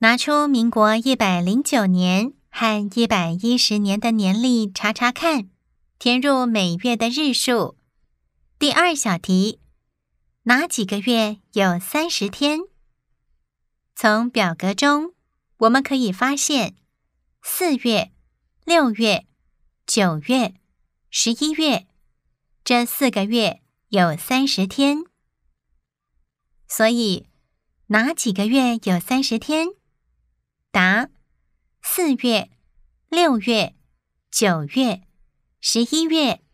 拿出民国一百零九年和一百一十年的年历，查查看，填入每月的日数。第二小题，哪几个月有三十天？从表格中，我们可以发现，四月、六月、九月、十一月这四个月有三十天。所以，哪几个月有三十天？答：四月、六月、九月、十一月。